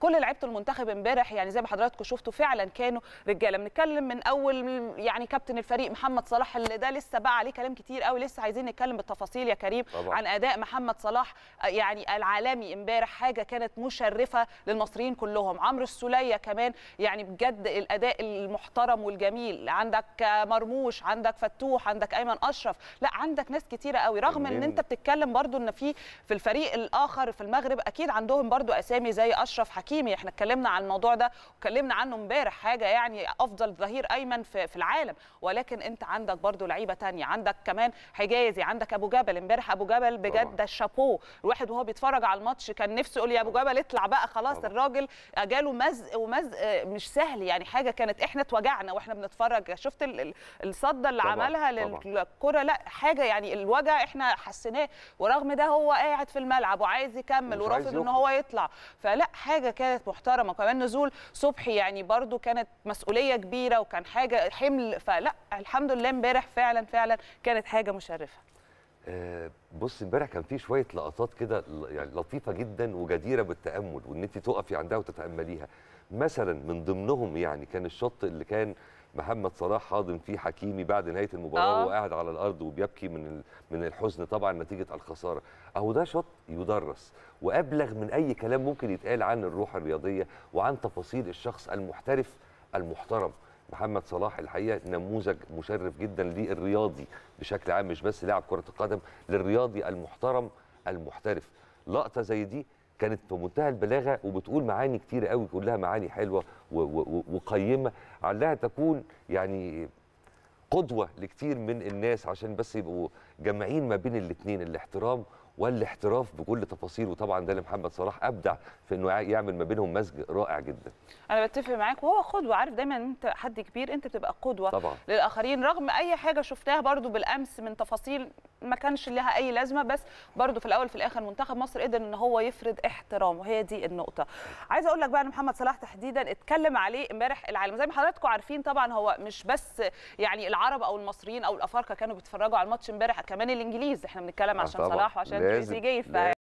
كل لعيبه المنتخب امبارح يعني زي ما حضراتكم شفتوا فعلا كانوا رجاله بنتكلم من اول يعني كابتن الفريق محمد صلاح اللي ده لسه بقى عليه كلام كتير قوي لسه عايزين نتكلم بالتفاصيل يا كريم طبعا. عن اداء محمد صلاح آه، يعني العالمي امبارح حاجه كانت مشرفه للمصريين كلهم عمرو السوليه كمان يعني بجد الاداء المحترم والجميل عندك مرموش عندك فتوح عندك ايمن اشرف لا عندك ناس كتيره قوي رغم ان انت بتتكلم برده ان في في الفريق الاخر في المغرب اكيد عندهم برده اسامي زي اشرف حكيم حكيمي احنا اتكلمنا عن الموضوع ده واتكلمنا عنه امبارح حاجه يعني افضل ظهير ايمن في, في العالم ولكن انت عندك برضو لعيبه ثانيه عندك كمان حجازي عندك ابو جبل امبارح ابو جبل بجد ده الشابوه الواحد وهو بيتفرج على الماتش كان نفسه يقول يا ابو جبل اطلع بقى خلاص الراجل جاله مزق ومزق مش سهل يعني حاجه كانت احنا اتوجعنا واحنا بنتفرج شفت الصده اللي طبعا. عملها للكره لا حاجه يعني الوجع احنا حسيناه ورغم ده هو قاعد في الملعب وعايز يكمل ورافض ان هو يطلع فلا حاجه كانت محترمه وكمان نزول صبحي يعني برده كانت مسؤوليه كبيره وكان حاجه حمل فلا الحمد لله امبارح فعلا فعلا كانت حاجه مشرفه آه، بص امبارح كان في شويه لقطات كده يعني لطيفه جدا وجديره بالتامل وان انت تقفي عندها وتتامليها مثلا من ضمنهم يعني كان الشط اللي كان محمد صلاح حاضن فيه حكيمي بعد نهايه المباراه آه. وهو قاعد على الارض وبيبكي من من الحزن طبعا نتيجه الخساره اهو ده شوط يدرس وابلغ من اي كلام ممكن يتقال عن الروح الرياضيه وعن تفاصيل الشخص المحترف المحترم محمد صلاح الحقيقه نموذج مشرف جدا للرياضي بشكل عام مش بس لاعب كره القدم للرياضي المحترم المحترف لقطه زي دي كانت في منتهى البلاغه وبتقول معاني كتير قوي كلها معاني حلوه وقيمه علها تكون يعني قدوه لكتير من الناس عشان بس يبقوا جمعين ما بين الاثنين الاحترام والاحتراف بكل تفاصيله وطبعا ده محمد صلاح ابدع في انه يعمل ما بينهم مزج رائع جدا انا بتفق معاك وهو قدوه عارف دايما انت حد كبير انت بتبقى قدوه طبعا. للاخرين رغم اي حاجه شفناها برضو بالامس من تفاصيل ما كانش لها اي لازمه بس برضو في الاول في الاخر منتخب مصر قدر ان هو يفرض احترامه هي دي النقطه عايزه اقول لك بقى ان محمد صلاح تحديدا اتكلم عليه امبارح العالم زي ما حضراتكم عارفين طبعا هو مش بس يعني العرب او المصريين او الافارقه كانوا بيتفرجوا على الماتش امبارح كمان الانجليز احنا بنتكلم آه عشان صلاح وعشان تريزيجيه